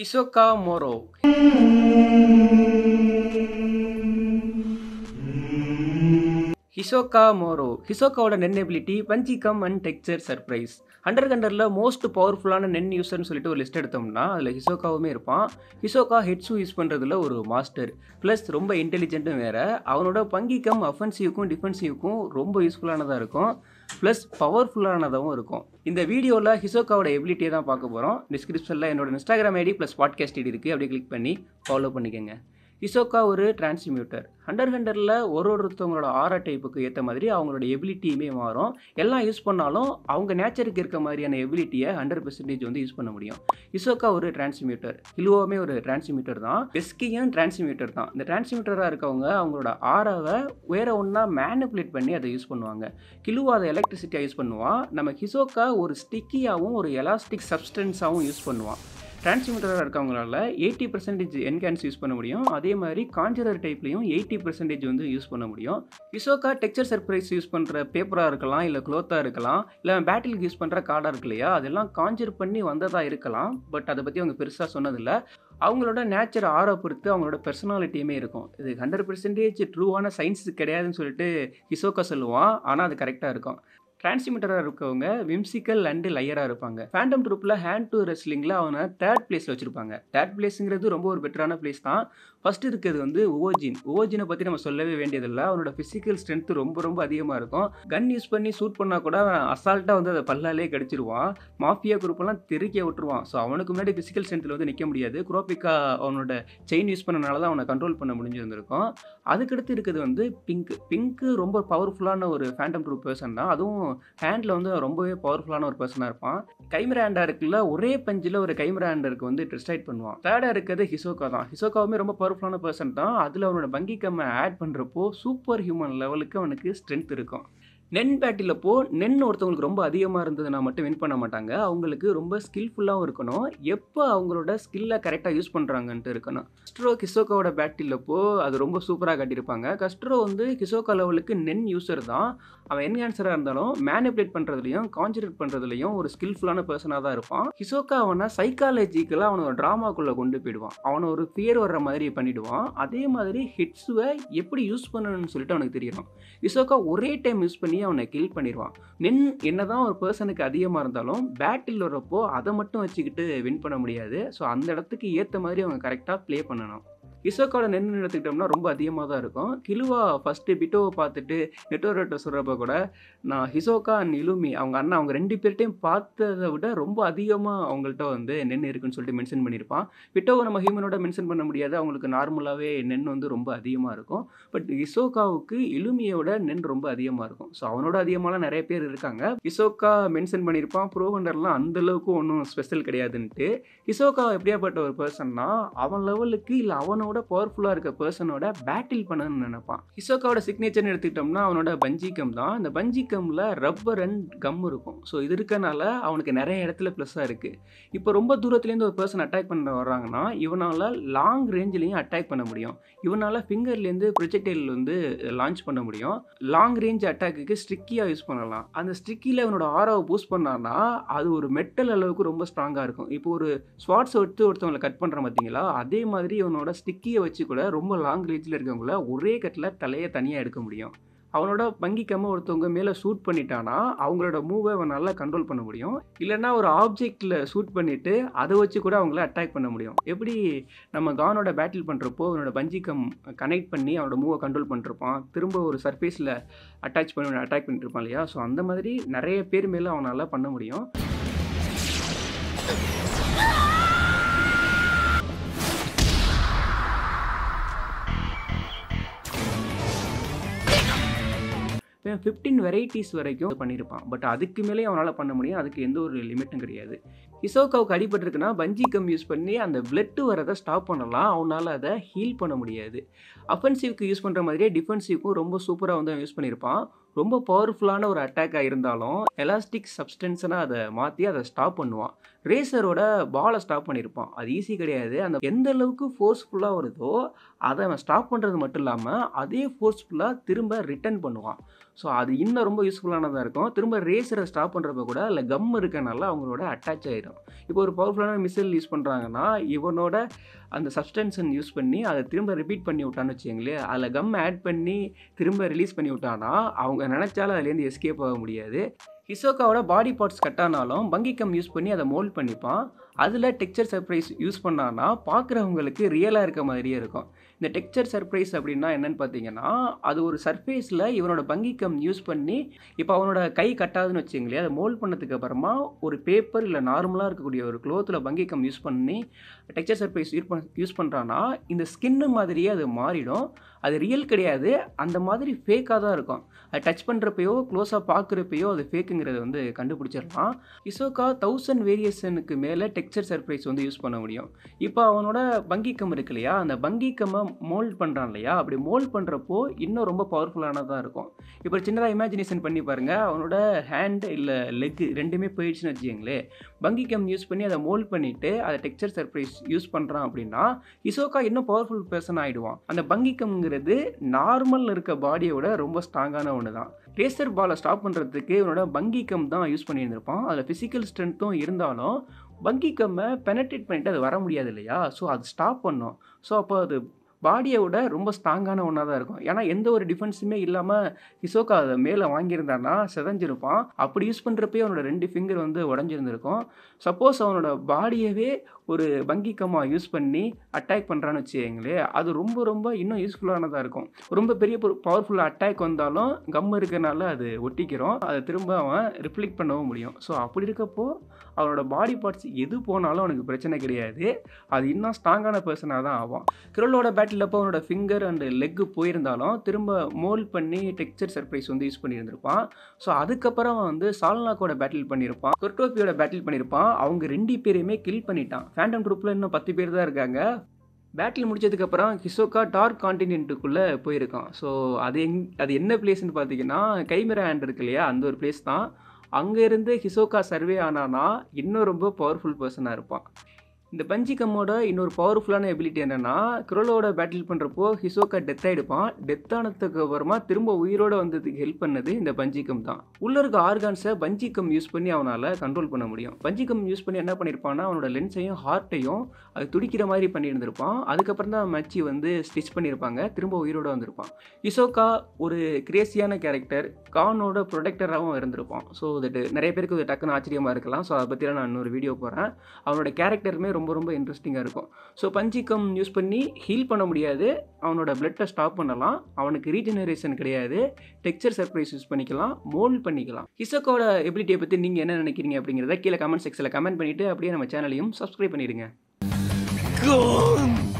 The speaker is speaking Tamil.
Isoka மோரோ ஹிசோகா மோரோ ஹிசோகாவோட nen ability bungee gum and texture surprise hunter கண்டரில் மோஸ்ட் பவர்ஃபுல்லான நென் யூசர்னு சொல்லிட்டு ஒரு லிஸ்ட் எடுத்தோம்னா அதில் ஹிசோகாவுமே இருப்பான் ஹிசோகா ஹெட்ஸு யூஸ் பண்ணுறதுல ஒரு மாஸ்டர் ப்ளஸ் ரொம்ப இன்டெலிஜென்ட்டும் வேறு அவனோட பங்கி கம் அஃபென்சிவ்க்கும் டிஃபென்சிவ்க்கும் ரொம்ப யூஸ்ஃபுல்லானதாக இருக்கும் ப்ளஸ் பவர்ஃபுல்லானதாகவும் இருக்கும் இந்த வீடியோவில் ஹிசோக்காவோட எபிலிட்டியை தான் பார்க்க போகிறோம் டிஸ்கிரிப்ஷனில் என்னோட Instagram ID plus podcast ID இருக்குது அப்படியே கிளிக் பண்ணி ஃபாலோ பண்ணிக்கோங்க இசோக்கா ஒரு டிரான்ஸ்மியூட்டர் ஹண்டர் ஹண்டரில் ஒரு ஒருத்தவங்களோட ஆரா டைப்புக்கு ஏற்ற மாதிரி அவங்களோட எபிலிட்டியுமே மாறும் எல்லாம் யூஸ் பண்ணாலும் அவங்க நேச்சருக்கு இருக்க மாதிரியான எபிலிட்டியை ஹண்ட்ரட் பெர்சன்டேஜ் வந்து யூஸ் பண்ண முடியும் இசோக்கா ஒரு டிரான்ஸ்மியூட்டர் கிலுவோமே ஒரு டிரான்ஸ்மியூட்டர் தான் பெஸ்கியும் டிரான்ஸ்மியூட்டர் தான் இந்த டிரான்ஸ்மியூட்டராக இருக்கவங்க அவங்களோட ஆராவை வேற ஒன்றா மேனிப்புலேட் பண்ணி அதை யூஸ் பண்ணுவாங்க கிலுவா அதை எலக்ட்ரிசிட்டியாக யூஸ் பண்ணுவான் நம்ம ஹிசோக்கா ஒரு ஸ்டிக்கியாகவும் ஒரு எலாஸ்டிக் சப்ஸ்டன்ஸாகவும் யூஸ் பண்ணுவான் டிரான்ஸ்மிட்டராக இருக்கவங்களால எயிட்டி பர்சன்டேஜ் என்கேன்ஸ் யூஸ் பண்ண முடியும் அதே மாதிரி காஞ்சரர் டைப்லையும் எயிட்டி பர்சன்டேஜ் வந்து யூஸ் பண்ண முடியும் இசோக்கா டெக்ஸ்டர் சர்ப்ரைஸ் யூஸ் பண்ணுற பேப்பராக இருக்கலாம் இல்லை க்ளோத்தாக இருக்கலாம் இல்லை பேட்டிலுக்கு யூஸ் பண்ணுற கார்டாக இருக்கு இல்லையா அதெல்லாம் காஞ்சர் பண்ணி வந்ததாக இருக்கலாம் பட் அதை பற்றி அவங்க பெருசாக சொன்னதில்லை அவங்களோட நேச்சர் ஆரோ பொறுத்து அவங்களோட பர்சனாலிட்டியுமே இருக்கும் இது ஹண்ட்ரட் பர்சன்டேஜ் ட்ரூவான சயின்ஸ் கிடையாதுன்னு சொல்லிட்டு இசோக்கா சொல்லுவான் ஆனால் அது கரெக்டாக இருக்கும் டிரான்ஸ்மிட்டராக இருக்கவங்க விம்சிக்கல் அண்டு லையராக இருப்பாங்க ஃபேண்டம் ட்ரூப்பில் ஹேண்ட் டு ரெஸ்லிங்கில் அவனை தேர்ட் பிளேஸில் வச்சுருப்பாங்க தேர்ட் பிளேஸுங்கிறது ரொம்ப ஒரு பெட்டரான பிளேஸ் தான் ஃபஸ்ட் இருக்கிறது வந்து ஓஜின் ஓஜினை பற்றி நம்ம சொல்லவே வேண்டியதில்லை அவனோட ஃபிசிக்கல் ஸ்ட்ரென்த் ரொம்ப ரொம்ப அதிகமாக இருக்கும் கன் யூஸ் பண்ணி ஷூட் பண்ணால் கூட அவன் அசால்ட்டாக வந்து அதை பல்லாலே கிடச்சிருவான் மாஃபியா குரூப்பெல்லாம் தெருக்கிய விட்டுருவான் ஸோ அவனுக்கு முன்னாடி ஃபிசிக்கல் ஸ்ட்ரென்த்தில் வந்து நிற்க முடியாது குரோபிக்கா அவனோட செயின் யூஸ் பண்ணனால தான் அவனை கண்ட்ரோல் பண்ண முடிஞ்சிருந்திருக்கும் அதுக்கடுத்து இருக்கிறது வந்து பிங்க் பிங்க்கு ரொம்ப பவர்ஃபுல்லான ஒரு ஃபேண்டம் ட்ரூப் பர்சன் தான் அதுவும் ஹேண்டில் வந்து ரொம்பவே பவர்ஃபுல்லான ஒரு பர்சனாக இருப்பான் கைமராண்டா இருக்குல்ல ஒரே பஞ்சில் ஒரு ஹேண்டருக்கு வந்து ட்ரெஸ்டைட் பண்ணுவான் தேர்டாக இருக்கிறது ஹிசோகா தான் ஹிசோகாவுமே ரொம்ப பவர்ஃபுல்லான பர்சன் தான் அதில் அவனோட வங்கி கம்மை ஆட் பண்ணுறப்போ சூப்பர் ஹியூமன் லெவலுக்கு அவனுக்கு ஸ்ட்ரென்த் இருக்கும் நென் பேட்டில் போ நென் ஒருத்தவங்களுக்கு ரொம்ப அதிகமாக இருந்ததுன்னா மட்டும் வின் பண்ண மாட்டாங்க அவங்களுக்கு ரொம்ப ஸ்கில்ஃபுல்லாகவும் இருக்கணும் எப்போ அவங்களோட ஸ்கில்லை கரெக்டாக யூஸ் பண்ணுறாங்கன்ட்டு இருக்கணும் கஸ்ட்ரோ கிசோக்காவோட பேட்டில் போ அது ரொம்ப சூப்பராக கட்டியிருப்பாங்க கஸ்ட்ரோ வந்து கிசோக்கா லெவலுக்கு நென் யூஸர் தான் அவன் என் ஆன்சராக இருந்தாலும் மேனிப்புலேட் பண்ணுறதுலையும் கான்சன்ட்ரேட் பண்ணுறதுலையும் ஒரு ஸ்கில்ஃபுல்லான பர்சனாக தான் இருப்பான் கிசோக்கா அவனை சைக்காலஜிக்கலாக அவனோட ட்ராமாக்குள்ளே கொண்டு போயிடுவான் அவனை ஒரு ஃபியர் வர்ற மாதிரி பண்ணிவிடுவான் அதே மாதிரி ஹிட்ஸுவை எப்படி யூஸ் பண்ணணும்னு சொல்லிட்டு அவனுக்கு தெரியணும் கிசோக்கா ஒரே டைம் யூஸ் பண்ணி அவனை கில் பண்ணிடுவான் நின் என்னதான் ஒரு பர்சனுக்கு அதிகமாக இருந்தாலும் பேட்டில் வரப்போ அதை மட்டும் வச்சுக்கிட்டு வின் பண்ண முடியாது ஸோ அந்த இடத்துக்கு ஏற்ற மாதிரி அவங்க கரெக்டாக ப்ளே பண்ணணும் இசோக்கோட என்ன எடுத்துக்கிட்டோம்னா ரொம்ப அதிகமாக தான் இருக்கும் கிலுவா ஃபஸ்ட்டு பிட்டோவை பார்த்துட்டு நெட்டோரோட்ட சொல்கிறப்ப கூட நான் ஹிசோக்கா அண்ட் இலுமி அவங்க அண்ணா அவங்க ரெண்டு பேர்ட்டையும் பார்த்ததை விட ரொம்ப அதிகமாக அவங்கள்ட்ட வந்து நென் இருக்குன்னு சொல்லிட்டு மென்ஷன் பண்ணியிருப்பான் பிட்டோவை நம்ம ஹியூமனோட மென்ஷன் பண்ண முடியாது அவங்களுக்கு நார்மலாகவே நென் வந்து ரொம்ப அதிகமாக இருக்கும் பட் இசோக்காவுக்கு இலுமியோட நென் ரொம்ப அதிகமாக இருக்கும் ஸோ அவனோட அதிகமாகலாம் நிறைய பேர் இருக்காங்க இசோக்கா மென்ஷன் பண்ணியிருப்பான் ப்ரோவண்டர்லாம் அந்தளவுக்கு ஒன்றும் ஸ்பெஷல் கிடையாதுன்ட்டு இசோக்கா எப்படியாப்பட்ட ஒரு பர்சன்னா அவன் லெவலுக்கு இல்லை அவனோட தன்னோட பவர்ஃபுல்லாக இருக்க பர்சனோட பேட்டில் பண்ணணும்னு நினைப்பான் ஹிசோக்காவோட சிக்னேச்சர்னு எடுத்துக்கிட்டோம்னா அவனோட பஞ்சி கம் தான் இந்த பஞ்சி கம்மில் ரப்பர் அண்ட் கம் இருக்கும் ஸோ இது இருக்கனால அவனுக்கு நிறைய இடத்துல ப்ளஸ்ஸாக இருக்குது இப்போ ரொம்ப தூரத்துலேருந்து ஒரு பர்சன் அட்டாக் பண்ண வர்றாங்கன்னா இவனால் லாங் ரேஞ்சிலையும் அட்டாக் பண்ண முடியும் இவனால் ஃபிங்கர்லேருந்து ப்ரொஜெக்டைல் வந்து லான்ச் பண்ண முடியும் லாங் ரேஞ்ச் அட்டாக்குக்கு ஸ்ட்ரிக்கியாக யூஸ் பண்ணலாம் அந்த ஸ்ட்ரிக்கியில் அவனோட ஆரோவை பூஸ்ட் பண்ணான்னா அது ஒரு மெட்டல் அளவுக்கு ரொம்ப ஸ்ட்ராங்காக இருக்கும் இப்போ ஒரு ஸ்வாட்ஸ் எடுத்து ஒருத்தவங்களை கட் பண்ணுற பார்த்தீங்களா அதே மாதிரி இவனோட ஸ்டிக் விக்கியை வச்சு கூட ரொம்ப லாங் ரேஞ்சில் இருக்கவங்கள ஒரே கட்டில் தலையை தனியாக எடுக்க முடியும் அவனோட வங்கிக்காம ஒருத்தவங்க மேலே ஷூட் பண்ணிட்டானா அவங்களோட மூவை அவன் நல்லா கண்ட்ரோல் பண்ண முடியும் இல்லைன்னா ஒரு ஆப்ஜெக்டில் ஷூட் பண்ணிவிட்டு அதை வச்சு கூட அவங்கள அட்டாக் பண்ண முடியும் எப்படி நம்ம கானோட பேட்டில் பண்ணுறப்போ அவனோட பஞ்சிக்கம் கனெக்ட் பண்ணி அவனோட மூவை கண்ட்ரோல் பண்ணிருப்பான் திரும்ப ஒரு சர்ஃபேஸில் அட்டாச் பண்ணி அட்டாக் பண்ணிட்டு இருப்பான் இல்லையா ஸோ அந்த மாதிரி நிறைய பேர் மேலே அவனால் பண்ண முடியும் பையன் ஃபிஃப்டீன் வெரைட்டிஸ் வரைக்கும் பண்ணியிருப்பான் பட் அதுக்கு மேலே அவனால் பண்ண முடியும் அதுக்கு எந்த ஒரு லிமிட்டும் கிடையாது இசோகாவுக்கு அடிபட்டிருக்குன்னா பஞ்சி கம் யூஸ் பண்ணி அந்த பிளட்டு வரதை ஸ்டாப் பண்ணலாம் அவனால் அதை ஹீல் பண்ண முடியாது அஃபென்சிவ்க்கு யூஸ் பண்ணுற மாதிரியே டிஃபென்சிவ்க்கும் ரொம்ப சூப்பராக வந்து யூஸ் பண்ணியிருப்பான் ரொம்ப பவர்ஃபுல்லான ஒரு அட்டாக்காக இருந்தாலும் எலாஸ்டிக் சப்ஸ்டன்ஸ்னால் அதை மாற்றி அதை ஸ்டாப் பண்ணுவான் ரேசரோட பாலை ஸ்டாப் பண்ணியிருப்பான் அது ஈஸி கிடையாது அந்த எந்த அளவுக்கு ஃபோர்ஸ்ஃபுல்லாக வருதோ அதை அவன் ஸ்டாப் பண்ணுறது மட்டும் இல்லாமல் அதே ஃபோர்ஸ்ஃபுல்லாக திரும்ப ரிட்டர்ன் பண்ணுவான் ஸோ அது இன்னும் ரொம்ப யூஸ்ஃபுல்லானதாக இருக்கும் திரும்ப ரேசரை ஸ்டாப் பண்ணுறப்ப கூட இல்லை கம் இருக்கனால அவங்களோட அட்டாச் ஆகிடும் இப்போ ஒரு பவர்ஃபுல்லான மிசைல் யூஸ் பண்ணுறாங்கன்னா இவனோட அந்த சப்ஸ்டன்ஸன் யூஸ் பண்ணி அதை திரும்ப ரிப்பீட் பண்ணி விட்டான்னு வச்சுக்கோங்களேன் அதில் கம் ஆட் பண்ணி திரும்ப ரிலீஸ் பண்ணி விட்டானா அவங்க நினச்சாலும் அதுலேருந்து எஸ்கேப் ஆக முடியாது இசோக்காவோட பாடி பார்ட்ஸ் கட்டானாலும் பங்கி கம் யூஸ் பண்ணி அதை மோல்ட் பண்ணிப்பான் அதில் டெக்ஸ்சர் சர்ப்ரைஸ் யூஸ் பண்ணான்னா பார்க்குறவங்களுக்கு ரியலாக இருக்க மாதிரியே இருக்கும் இந்த டெக்ஸ்சர் சர்ப்ரைஸ் அப்படின்னா என்னென்னு பார்த்தீங்கன்னா அது ஒரு சர்ஃபேஸில் இவனோட பங்கிக்கம் யூஸ் பண்ணி இப்போ அவனோட கை கட்டாதுன்னு வச்சுங்களேன் அதை மோல்ட் பண்ணதுக்கு அப்புறமா ஒரு பேப்பர் இல்லை நார்மலாக இருக்கக்கூடிய ஒரு க்ளோத்தில் பங்கிக்கம் யூஸ் பண்ணி டெக்ஸ்சர் சர்ப்ரைஸ் யூஸ் பண் யூஸ் பண்ணுறான்னா இந்த ஸ்கின்னு மாதிரியே அது மாறிடும் அது ரியல் கிடையாது அந்த மாதிரி ஃபேக்காக தான் இருக்கும் அது டச் பண்ணுறப்பையோ க்ளோஸாக பார்க்குறப்பையோ அது ஃபேக்குங்கிறத வந்து கண்டுபிடிச்சிடலாம் இசோக்கா தௌசண்ட் வேரியேஷனுக்கு மேலே டெக் டெக்ஸ்டர் சர்ப்ரைஸ் வந்து யூஸ் பண்ண முடியும் இப்போ அவனோட பங்கிக்கம் இருக்கு இல்லையா அந்த கம்மை மோல்ட் பண்ணுறான் இல்லையா அப்படி மோல்ட் பண்ணுறப்போ இன்னும் ரொம்ப பவர்ஃபுல்லானதாக இருக்கும் இப்போ சின்னதாக இமேஜினேஷன் பண்ணி பாருங்கள் அவனோட ஹேண்ட் இல்லை லெக் ரெண்டுமே போயிடுச்சுன்னு வச்சுங்களேன் கம் யூஸ் பண்ணி அதை மோல்ட் பண்ணிவிட்டு அதை டெக்ஸ்டர் சர்ப்ரைஸ் யூஸ் பண்ணுறான் அப்படின்னா இசோக்கா இன்னும் பவர்ஃபுல் பர்சன் ஆகிடுவான் அந்த பங்கிக்கம்ங்கிறது நார்மல் இருக்க பாடியோட ரொம்ப ஸ்ட்ராங்கான ஒன்று தான் ரேசர் பாலை ஸ்டாப் பண்ணுறதுக்கு இவனோட கம் தான் யூஸ் பண்ணியிருந்திருப்பான் அதில் ஃபிசிக்கல் ஸ்ட்ரென்த்தும் இருந்தாலும் வங்கி கம்மை பெனட்ரேட் பண்ணிட்டு அது வர முடியாது இல்லையா ஸோ அது ஸ்டாப் பண்ணோம் ஸோ அப்போ அது பாடியை விட ரொம்ப ஸ்ட்ராங்கான ஒன்றா தான் இருக்கும் ஏன்னா எந்த ஒரு டிஃபென்ஸுமே இல்லாமல் ஹிசோக்கா அதை மேலே வாங்கியிருந்தான்னா செதஞ்சிருப்பான் அப்படி யூஸ் பண்ணுறப்பே அவனோட ரெண்டு ஃபிங்கர் வந்து உடஞ்சிருந்துருக்கும் சப்போஸ் அவனோட பாடியவே ஒரு வங்கி கம்மா யூஸ் பண்ணி அட்டாக் பண்ணுறான்னு வச்சுங்களே அது ரொம்ப ரொம்ப இன்னும் யூஸ்ஃபுல்லானதாக இருக்கும் ரொம்ப பெரிய பவர்ஃபுல்லாக அட்டாக் வந்தாலும் கம் இருக்கிறனால அது ஒட்டிக்கிறோம் அதை திரும்ப அவன் ரிஃப்ளிக் பண்ணவும் முடியும் ஸோ அப்படி இருக்கப்போ அவனோட பாடி பார்ட்ஸ் எது போனாலும் அவனுக்கு பிரச்சனை கிடையாது அது இன்னும் ஸ்ட்ராங்கான பர்சனாக தான் ஆகும் கிரலோட பேட் பேட்டிலப்போ அவனோட ஃபிங்கர் அண்ட் லெக்கு போயிருந்தாலும் திரும்ப மோல்ட் பண்ணி டெக்ஸ்டர் சர்ப்ரைஸ் வந்து யூஸ் பண்ணியிருந்திருப்பான் ஸோ அதுக்கப்புறம் அவன் வந்து சால்னாக்கோட பேட்டில் பண்ணியிருப்பான் கொர்டோபியோட பேட்டில் பண்ணியிருப்பான் அவங்க ரெண்டு பேரையுமே கில் பண்ணிட்டான் ஃபேண்டம் குரூப்பில் இன்னும் பத்து பேர் தான் இருக்காங்க பேட்டில் முடிச்சதுக்கப்புறம் ஹிசோக்கா டார்க் காண்டினென்ட்டுக்குள்ளே போயிருக்கான் ஸோ அது எங் அது என்ன பிளேஸ்ன்னு பார்த்தீங்கன்னா கைமரா ஹேண்ட் இருக்கு இல்லையா அந்த ஒரு பிளேஸ் தான் அங்கேருந்து ஹிசோக்கா சர்வே ஆனானா இன்னும் ரொம்ப பவர்ஃபுல் பர்சனாக இருப்பான் இந்த கம்மோட இன்னொரு பவர்ஃபுல்லான எபிலிட்டி என்னென்னா குரலோட பேட்டில் பண்ணுறப்போ ஹிசோக்கா டெத் ஆகிடுப்பான் டெத் ஆனதுக்கு அப்புறமா திரும்ப உயிரோடு வந்ததுக்கு ஹெல்ப் பண்ணது இந்த கம் தான் உள்ளே இருக்க ஆர்கான்ஸை கம் யூஸ் பண்ணி அவனால் கண்ட்ரோல் பண்ண முடியும் கம் யூஸ் பண்ணி என்ன பண்ணியிருப்பான்னா அவனோட லென்ஸையும் ஹார்ட்டையும் அது துடிக்கிற மாதிரி பண்ணியிருந்திருப்பான் அதுக்கப்புறம் தான் மச்சி வந்து ஸ்டிச் பண்ணியிருப்பாங்க திரும்ப உயிரோட வந்திருப்பான் ஹிசோக்கா ஒரு கிரேசியான கேரக்டர் கானோட ப்ரொடெக்டராகவும் இருந்திருப்பான் ஸோ நிறைய பேருக்கு டக்குன்னு ஆச்சரியமாக இருக்கலாம் ஸோ அதை பற்றிலாம் நான் இன்னொரு வீடியோ போகிறேன் அவனோட கேரக்டருமே ரொம்ப ரொம்ப ரொம்ப இன்ட்ரெஸ்டிங்காக இருக்கும் ஸோ பஞ்சிக்கம் யூஸ் பண்ணி ஹீல் பண்ண முடியாது அவனோட பிளட்டை ஸ்டாப் பண்ணலாம் அவனுக்கு ரீஜெனரேஷன் கிடையாது டெக்ஸ்சர் சர்ப்ரைஸ் யூஸ் பண்ணிக்கலாம் மோல்ட் பண்ணிக்கலாம் ஹிசக்கோட எபிலிட்டியை பற்றி நீங்கள் என்ன நினைக்கிறீங்க அப்படிங்கிறத கீழே கமெண்ட் செக்ஷனில் கமெண்ட் பண்ணிவிட்டு அப்படியே நம்ம சேனலையும் சப்ஸ்கிரைப் பண்ணிவிடுங்க